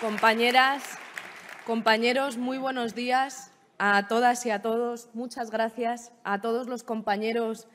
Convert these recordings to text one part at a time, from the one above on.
Compañeras, compañeros, muy buenos días a todas y a todos. Muchas gracias a todos los compañeros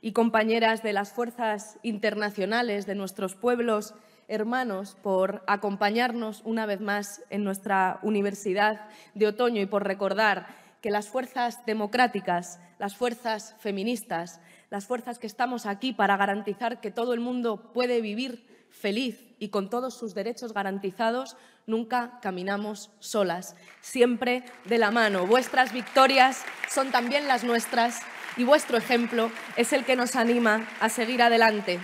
y compañeras de las fuerzas internacionales de nuestros pueblos hermanos por acompañarnos una vez más en nuestra universidad de otoño y por recordar que las fuerzas democráticas, las fuerzas feministas, las fuerzas que estamos aquí para garantizar que todo el mundo puede vivir feliz y con todos sus derechos garantizados, nunca caminamos solas, siempre de la mano. Vuestras victorias son también las nuestras y vuestro ejemplo es el que nos anima a seguir adelante.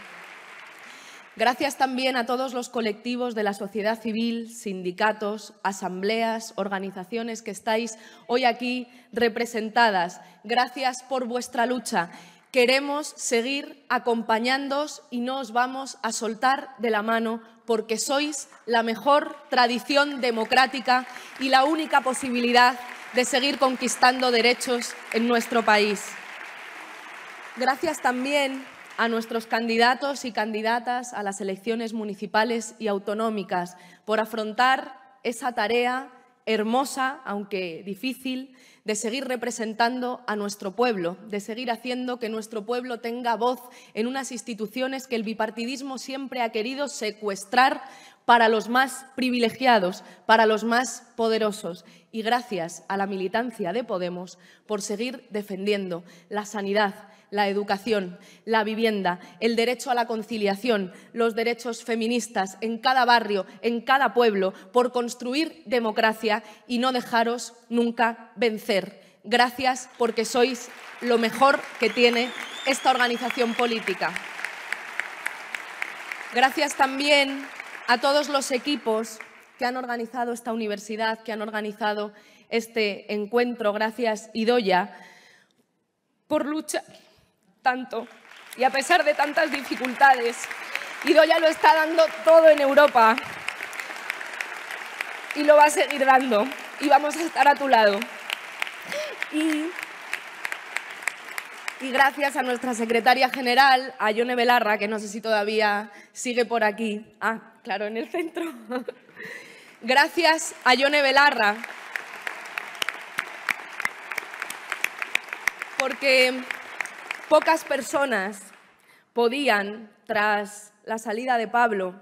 Gracias también a todos los colectivos de la sociedad civil, sindicatos, asambleas, organizaciones que estáis hoy aquí representadas. Gracias por vuestra lucha. Queremos seguir acompañándoos y no os vamos a soltar de la mano porque sois la mejor tradición democrática y la única posibilidad de seguir conquistando derechos en nuestro país. Gracias también a nuestros candidatos y candidatas a las elecciones municipales y autonómicas por afrontar esa tarea hermosa, aunque difícil, de seguir representando a nuestro pueblo, de seguir haciendo que nuestro pueblo tenga voz en unas instituciones que el bipartidismo siempre ha querido secuestrar para los más privilegiados, para los más poderosos. Y gracias a la militancia de Podemos por seguir defendiendo la sanidad, la educación, la vivienda, el derecho a la conciliación, los derechos feministas en cada barrio, en cada pueblo, por construir democracia y no dejaros nunca vencer. Gracias porque sois lo mejor que tiene esta organización política. Gracias también a todos los equipos que han organizado esta universidad, que han organizado este encuentro. Gracias, Idoya, por luchar tanto y a pesar de tantas dificultades. Idoya lo está dando todo en Europa y lo va a seguir dando y vamos a estar a tu lado. Y, gracias a nuestra secretaria general, a Yone Belarra, que no sé si todavía sigue por aquí. Ah, claro, en el centro. Gracias a Yone Belarra. Porque Pocas personas podían, tras la salida de Pablo,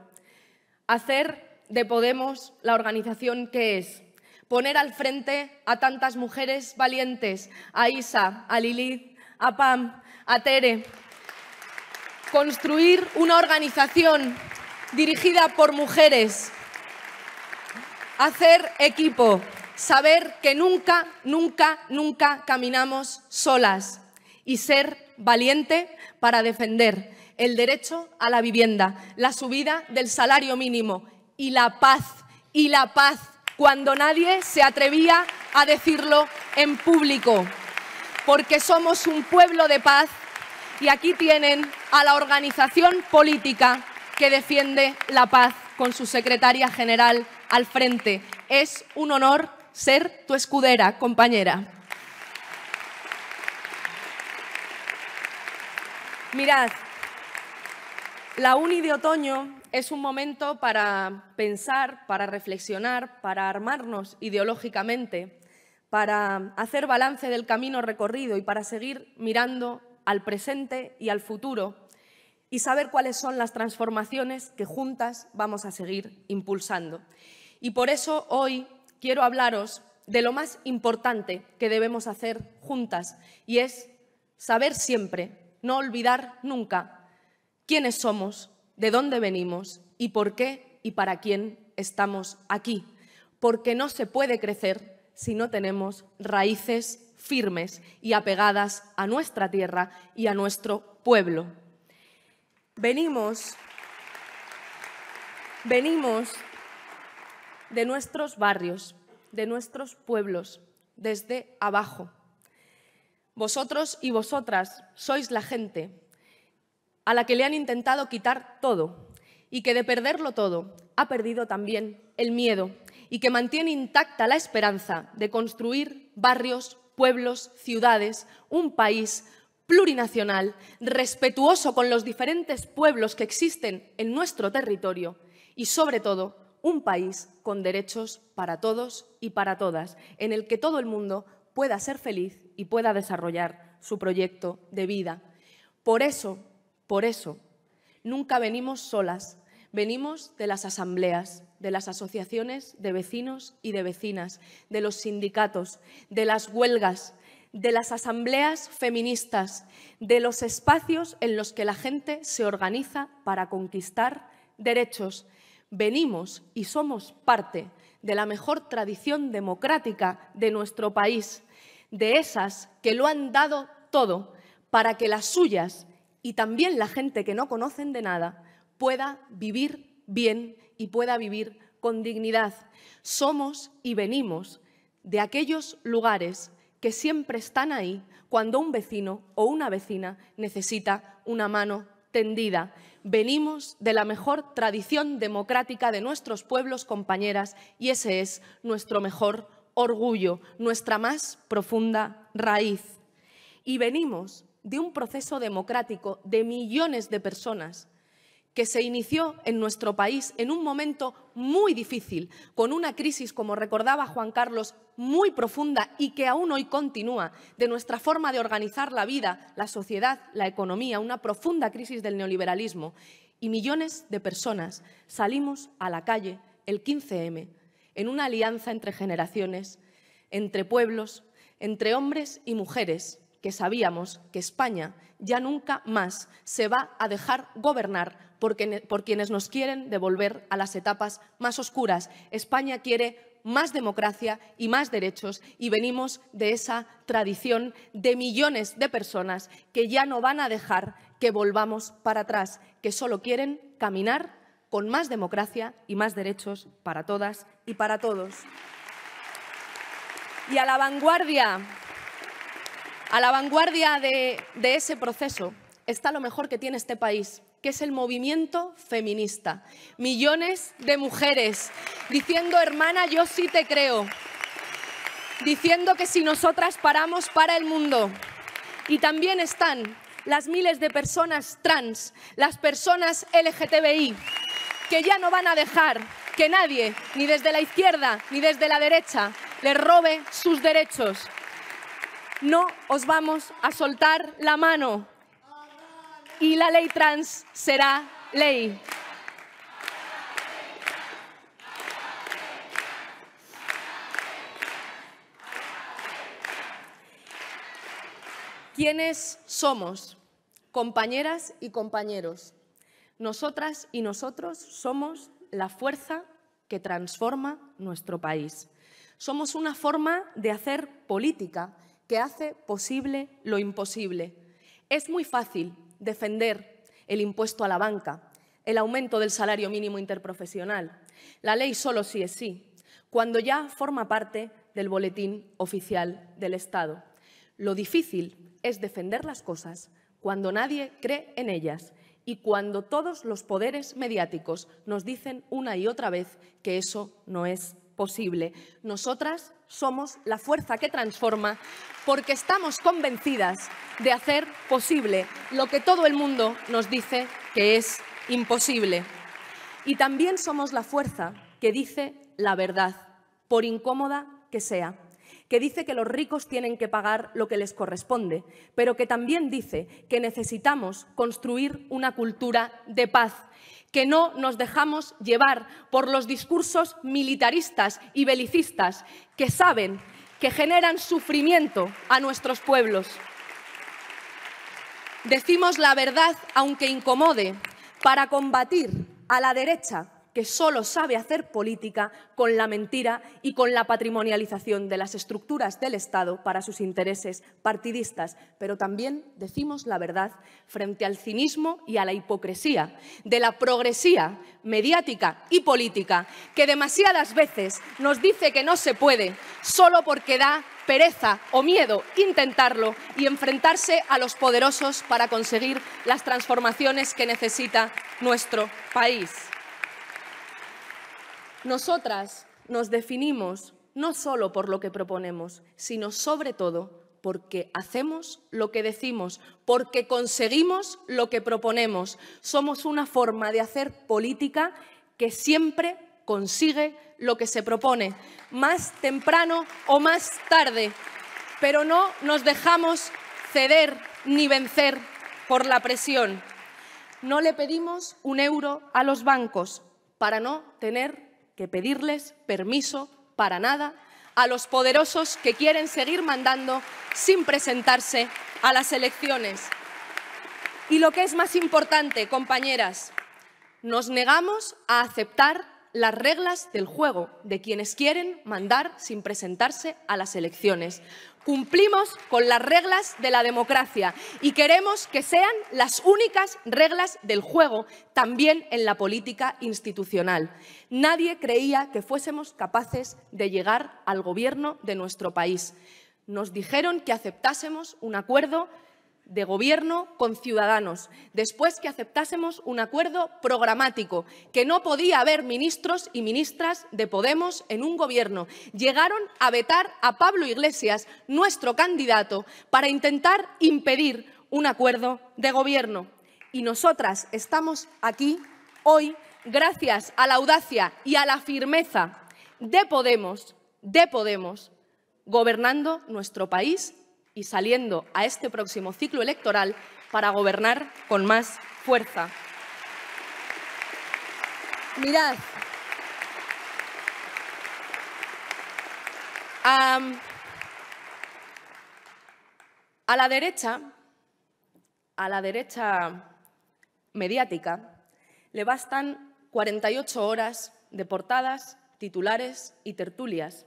hacer de Podemos la organización que es. Poner al frente a tantas mujeres valientes, a Isa, a Lilith, a Pam, a Tere. Construir una organización dirigida por mujeres. Hacer equipo. Saber que nunca, nunca, nunca caminamos solas. Y ser valiente para defender el derecho a la vivienda, la subida del salario mínimo y la paz, y la paz, cuando nadie se atrevía a decirlo en público. Porque somos un pueblo de paz y aquí tienen a la organización política que defiende la paz con su secretaria general al frente. Es un honor ser tu escudera, compañera. Mirad, la uni de otoño es un momento para pensar, para reflexionar, para armarnos ideológicamente, para hacer balance del camino recorrido y para seguir mirando al presente y al futuro y saber cuáles son las transformaciones que juntas vamos a seguir impulsando. Y por eso hoy quiero hablaros de lo más importante que debemos hacer juntas y es saber siempre no olvidar nunca quiénes somos, de dónde venimos y por qué y para quién estamos aquí. Porque no se puede crecer si no tenemos raíces firmes y apegadas a nuestra tierra y a nuestro pueblo. Venimos, venimos de nuestros barrios, de nuestros pueblos, desde abajo vosotros y vosotras sois la gente a la que le han intentado quitar todo y que de perderlo todo ha perdido también el miedo y que mantiene intacta la esperanza de construir barrios, pueblos, ciudades, un país plurinacional, respetuoso con los diferentes pueblos que existen en nuestro territorio y, sobre todo, un país con derechos para todos y para todas, en el que todo el mundo pueda ser feliz y pueda desarrollar su proyecto de vida. Por eso, por eso, nunca venimos solas, venimos de las asambleas, de las asociaciones de vecinos y de vecinas, de los sindicatos, de las huelgas, de las asambleas feministas, de los espacios en los que la gente se organiza para conquistar derechos. Venimos y somos parte de la mejor tradición democrática de nuestro país, de esas que lo han dado todo para que las suyas y también la gente que no conocen de nada pueda vivir bien y pueda vivir con dignidad. Somos y venimos de aquellos lugares que siempre están ahí cuando un vecino o una vecina necesita una mano tendida venimos de la mejor tradición democrática de nuestros pueblos, compañeras, y ese es nuestro mejor orgullo, nuestra más profunda raíz. Y venimos de un proceso democrático de millones de personas que se inició en nuestro país en un momento muy difícil, con una crisis, como recordaba Juan Carlos, muy profunda y que aún hoy continúa, de nuestra forma de organizar la vida, la sociedad, la economía, una profunda crisis del neoliberalismo. Y millones de personas salimos a la calle el 15M en una alianza entre generaciones, entre pueblos, entre hombres y mujeres, que sabíamos que España ya nunca más se va a dejar gobernar por, quienes nos quieren devolver a las etapas más oscuras. España quiere más democracia y más derechos y venimos de esa tradición de millones de personas que ya no van a dejar que volvamos para atrás, que solo quieren caminar con más democracia y más derechos para todas y para todos. Y a la vanguardia, a la vanguardia de ese proceso está lo mejor que tiene este país, que es el movimiento feminista. Millones de mujeres diciendo, hermana, yo sí te creo. Diciendo que si nosotras paramos para el mundo. Y también están las miles de personas trans, las personas LGTBI, que ya no van a dejar que nadie, ni desde la izquierda ni desde la derecha, les robe sus derechos. No os vamos a soltar la mano y la ley trans será ley. ¿Quiénes somos? Compañeras y compañeros. Nosotras y nosotros somos la fuerza que transforma nuestro país. Somos una forma de hacer política que hace posible lo imposible. Es muy fácil defender el impuesto a la banca, el aumento del salario mínimo interprofesional. La ley solo si es sí, cuando ya forma parte del boletín oficial del Estado. Lo difícil es defender las cosas cuando nadie cree en ellas y cuando todos los poderes mediáticos nos dicen una y otra vez que eso no es posible. Nosotras somos la fuerza que transforma porque estamos convencidas de hacer posible lo que todo el mundo nos dice que es imposible. Y también somos la fuerza que dice la verdad, por incómoda que sea, que dice que los ricos tienen que pagar lo que les corresponde, pero que también dice que necesitamos construir una cultura de paz que no nos dejamos llevar por los discursos militaristas y belicistas que saben que generan sufrimiento a nuestros pueblos. Decimos la verdad aunque incomode para combatir a la derecha que solo sabe hacer política con la mentira y con la patrimonialización de las estructuras del Estado para sus intereses partidistas. Pero también decimos la verdad frente al cinismo y a la hipocresía de la progresía mediática y política que demasiadas veces nos dice que no se puede solo porque da pereza o miedo intentarlo y enfrentarse a los poderosos para conseguir las transformaciones que necesita nuestro país. Nosotras nos definimos no solo por lo que proponemos, sino sobre todo porque hacemos lo que decimos, porque conseguimos lo que proponemos. Somos una forma de hacer política que siempre consigue lo que se propone, más temprano o más tarde, pero no nos dejamos ceder ni vencer por la presión. No le pedimos un euro a los bancos para no tener que pedirles permiso para nada a los poderosos que quieren seguir mandando sin presentarse a las elecciones. Y lo que es más importante, compañeras, nos negamos a aceptar las reglas del juego de quienes quieren mandar sin presentarse a las elecciones. Cumplimos con las reglas de la democracia y queremos que sean las únicas reglas del juego también en la política institucional. Nadie creía que fuésemos capaces de llegar al gobierno de nuestro país. Nos dijeron que aceptásemos un acuerdo de gobierno con ciudadanos, después que aceptásemos un acuerdo programático, que no podía haber ministros y ministras de Podemos en un gobierno. Llegaron a vetar a Pablo Iglesias, nuestro candidato, para intentar impedir un acuerdo de gobierno. Y nosotras estamos aquí hoy gracias a la audacia y a la firmeza de Podemos, de Podemos, gobernando nuestro país y saliendo a este próximo ciclo electoral para gobernar con más fuerza. Mirad, a, la derecha, a la derecha mediática, le bastan 48 horas de portadas, titulares y tertulias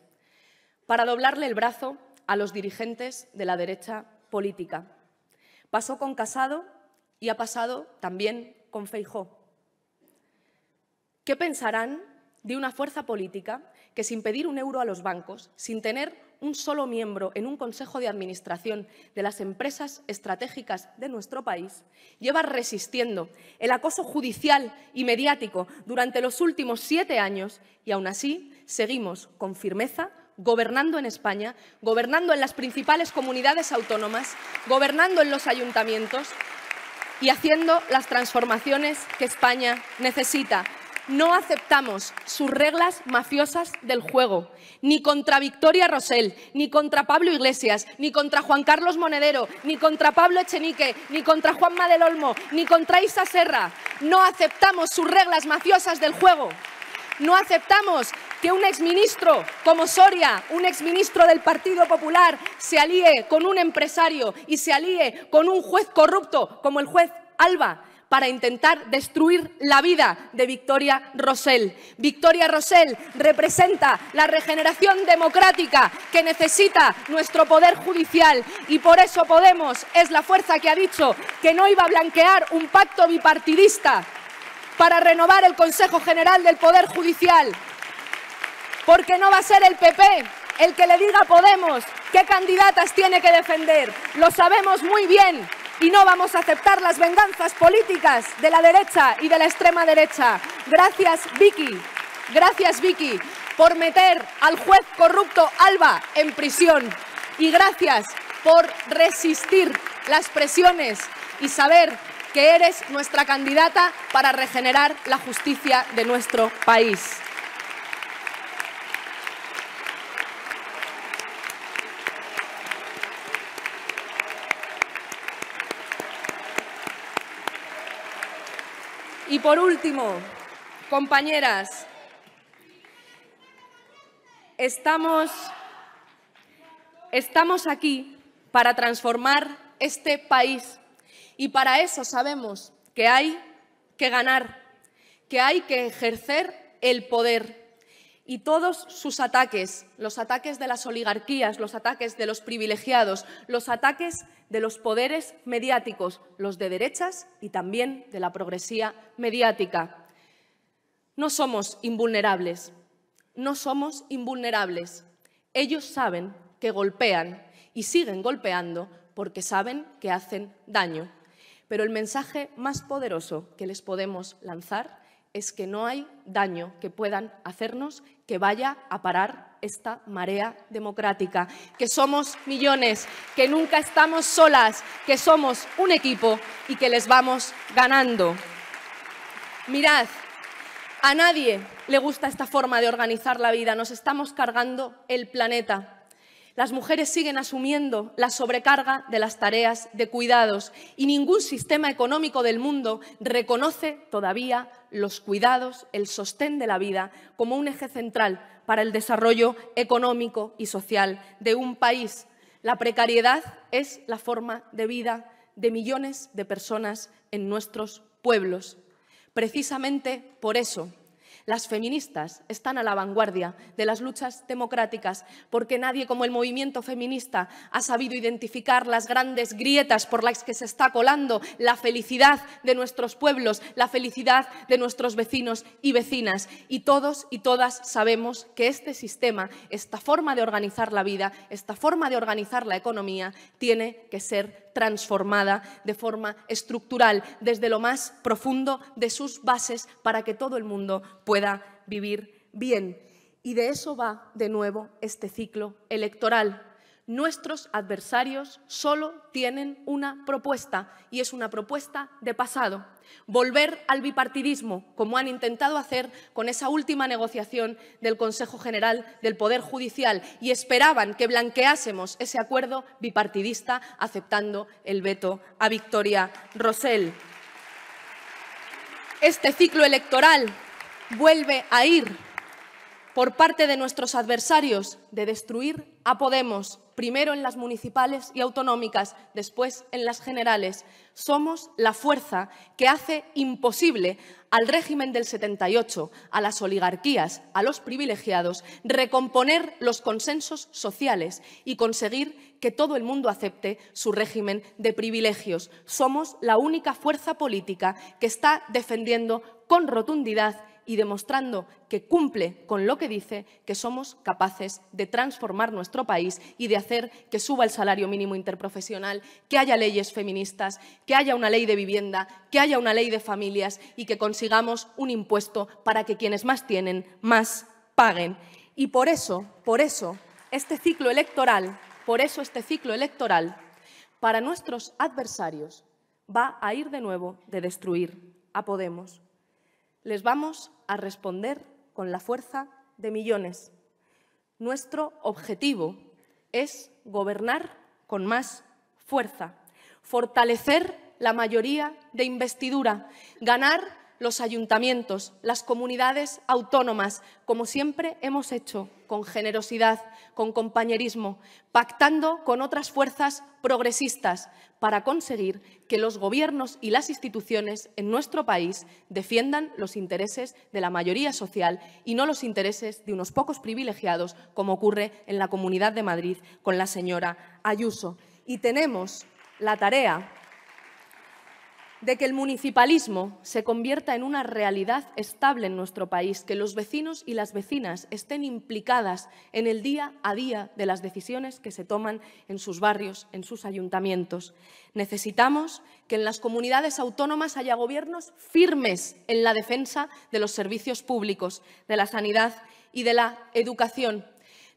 para doblarle el brazo a los dirigentes de la derecha política. Pasó con Casado y ha pasado también con Feijó. ¿Qué pensarán de una fuerza política que sin pedir un euro a los bancos, sin tener un solo miembro en un consejo de administración de las empresas estratégicas de nuestro país, lleva resistiendo el acoso judicial y mediático durante los últimos siete años y aún así seguimos con firmeza gobernando en España, gobernando en las principales comunidades autónomas, gobernando en los ayuntamientos y haciendo las transformaciones que España necesita. No aceptamos sus reglas mafiosas del juego, ni contra Victoria Rosell, ni contra Pablo Iglesias, ni contra Juan Carlos Monedero, ni contra Pablo Echenique, ni contra Juan del Olmo, ni contra Isa Serra. No aceptamos sus reglas mafiosas del juego. No aceptamos que un exministro como Soria, un exministro del Partido Popular, se alíe con un empresario y se alíe con un juez corrupto como el juez Alba para intentar destruir la vida de Victoria Rosell. Victoria Rosell representa la regeneración democrática que necesita nuestro poder judicial y por eso Podemos es la fuerza que ha dicho que no iba a blanquear un pacto bipartidista para renovar el Consejo General del Poder Judicial porque no va a ser el PP el que le diga a Podemos qué candidatas tiene que defender. Lo sabemos muy bien y no vamos a aceptar las venganzas políticas de la derecha y de la extrema derecha. Gracias, Vicky. Gracias, Vicky, por meter al juez corrupto Alba en prisión. Y gracias por resistir las presiones y saber que eres nuestra candidata para regenerar la justicia de nuestro país. Y por último, compañeras, estamos, estamos aquí para transformar este país y para eso sabemos que hay que ganar, que hay que ejercer el poder y todos sus ataques, los ataques de las oligarquías, los ataques de los privilegiados, los ataques de los poderes mediáticos, los de derechas y también de la progresía mediática. No somos invulnerables, no somos invulnerables. Ellos saben que golpean y siguen golpeando porque saben que hacen daño. Pero el mensaje más poderoso que les podemos lanzar es que no hay daño que puedan hacernos que vaya a parar esta marea democrática, que somos millones, que nunca estamos solas, que somos un equipo y que les vamos ganando. Mirad, a nadie le gusta esta forma de organizar la vida, nos estamos cargando el planeta. Las mujeres siguen asumiendo la sobrecarga de las tareas de cuidados y ningún sistema económico del mundo reconoce todavía los cuidados, el sostén de la vida, como un eje central para el desarrollo económico y social de un país. La precariedad es la forma de vida de millones de personas en nuestros pueblos. Precisamente por eso, las feministas están a la vanguardia de las luchas democráticas porque nadie como el movimiento feminista ha sabido identificar las grandes grietas por las que se está colando la felicidad de nuestros pueblos, la felicidad de nuestros vecinos y vecinas. Y todos y todas sabemos que este sistema, esta forma de organizar la vida, esta forma de organizar la economía, tiene que ser transformada de forma estructural, desde lo más profundo de sus bases, para que todo el mundo pueda vivir bien. Y de eso va de nuevo este ciclo electoral. Nuestros adversarios solo tienen una propuesta y es una propuesta de pasado. Volver al bipartidismo, como han intentado hacer con esa última negociación del Consejo General del Poder Judicial y esperaban que blanqueásemos ese acuerdo bipartidista aceptando el veto a Victoria Rosell. Este ciclo electoral vuelve a ir por parte de nuestros adversarios de destruir a Podemos, primero en las municipales y autonómicas, después en las generales. Somos la fuerza que hace imposible al régimen del 78, a las oligarquías, a los privilegiados, recomponer los consensos sociales y conseguir que todo el mundo acepte su régimen de privilegios. Somos la única fuerza política que está defendiendo con rotundidad y demostrando que cumple con lo que dice que somos capaces de transformar nuestro país y de hacer que suba el salario mínimo interprofesional, que haya leyes feministas, que haya una ley de vivienda, que haya una ley de familias y que consigamos un impuesto para que quienes más tienen más paguen. Y por eso, por eso, este ciclo electoral, por eso este ciclo electoral, para nuestros adversarios, va a ir de nuevo de destruir a Podemos les vamos a responder con la fuerza de millones. Nuestro objetivo es gobernar con más fuerza, fortalecer la mayoría de investidura, ganar los ayuntamientos, las comunidades autónomas, como siempre hemos hecho, con generosidad, con compañerismo, pactando con otras fuerzas progresistas, para conseguir que los gobiernos y las instituciones en nuestro país defiendan los intereses de la mayoría social y no los intereses de unos pocos privilegiados, como ocurre en la Comunidad de Madrid con la señora Ayuso. Y tenemos la tarea de que el municipalismo se convierta en una realidad estable en nuestro país, que los vecinos y las vecinas estén implicadas en el día a día de las decisiones que se toman en sus barrios, en sus ayuntamientos. Necesitamos que en las comunidades autónomas haya gobiernos firmes en la defensa de los servicios públicos, de la sanidad y de la educación.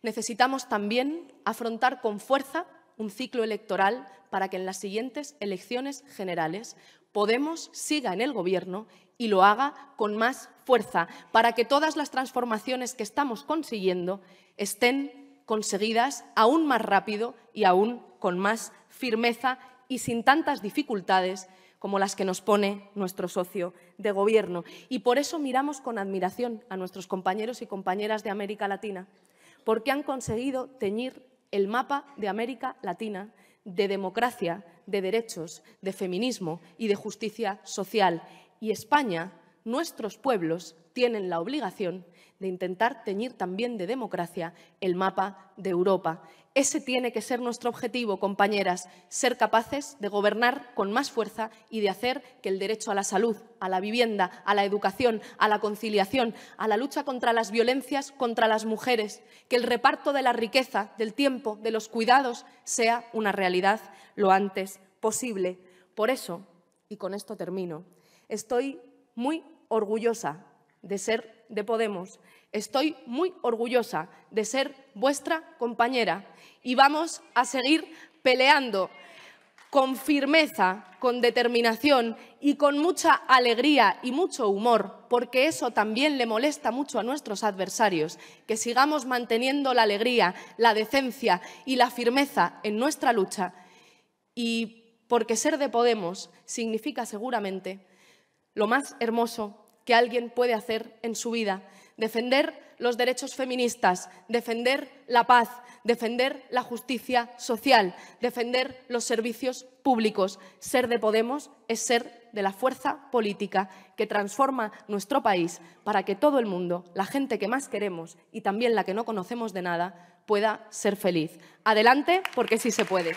Necesitamos también afrontar con fuerza un ciclo electoral para que en las siguientes elecciones generales Podemos siga en el Gobierno y lo haga con más fuerza para que todas las transformaciones que estamos consiguiendo estén conseguidas aún más rápido y aún con más firmeza y sin tantas dificultades como las que nos pone nuestro socio de gobierno. Y por eso miramos con admiración a nuestros compañeros y compañeras de América Latina, porque han conseguido teñir el mapa de América Latina de democracia, de derechos, de feminismo y de justicia social. Y España, nuestros pueblos, tienen la obligación de intentar teñir también de democracia el mapa de Europa. Ese tiene que ser nuestro objetivo, compañeras, ser capaces de gobernar con más fuerza y de hacer que el derecho a la salud, a la vivienda, a la educación, a la conciliación, a la lucha contra las violencias contra las mujeres, que el reparto de la riqueza, del tiempo, de los cuidados, sea una realidad lo antes posible. Por eso, y con esto termino, estoy muy orgullosa de ser de Podemos Estoy muy orgullosa de ser vuestra compañera y vamos a seguir peleando con firmeza, con determinación y con mucha alegría y mucho humor, porque eso también le molesta mucho a nuestros adversarios, que sigamos manteniendo la alegría, la decencia y la firmeza en nuestra lucha. Y porque ser de Podemos significa seguramente lo más hermoso que alguien puede hacer en su vida, defender los derechos feministas, defender la paz, defender la justicia social, defender los servicios públicos. Ser de Podemos es ser de la fuerza política que transforma nuestro país para que todo el mundo, la gente que más queremos y también la que no conocemos de nada, pueda ser feliz. Adelante, porque sí se puede.